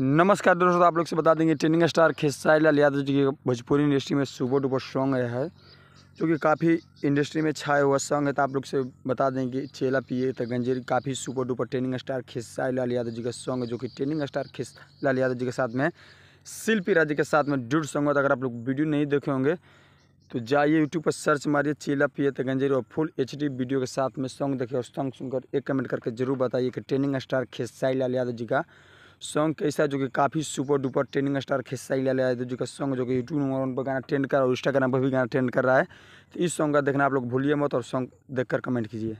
नमस्कार दोस्तों तो आप लोग से बता देंगे ट्रेनिंग स्टार खेसाई लाल यादव जी की भोजपुरी इंडस्ट्री में सुपर डुपर सॉन्ग है जो कि काफ़ी इंडस्ट्री में छाया हुआ सॉन्ग है तो आप लोग से बता दें कि चेला पिए तो गंजेरी काफ़ी super duper trending star Khesari Lal Yadav ji का सॉन्ग है जो कि ट्रेनिंग स्टार लाल यादव जी के साथ में शिल्पी राज्य के साथ में ड्यूट सॉन्ग है तो अगर आप लोग वीडियो नहीं देखे होंगे तो जाइए यूट्यूब पर सर्च मारिए चेला पिए तो गंजेरी और फुल एच वीडियो के साथ में सॉन्ग देखिए और सॉन्ग सुनकर एक कमेंट करके जरूर बताइए कि ट्रेनिंग स्टार खेसाई लाल यादव जी का सॉन्ग कैसा जो कि काफ़ी सुपर डुपर ट्रेंडिंग स्टार खिस्सा ही लिया है जो कि सॉन्ग जो कि यूट्यूब नंबर वन पर गाना ट्रेंड कर रहा है और इंस्टाग्राम पर भी गाना ट्रेंड कर रहा है तो इस सॉन्ग का देखना आप लोग भूलिए मत और सॉन्ग देखकर कमेंट कीजिए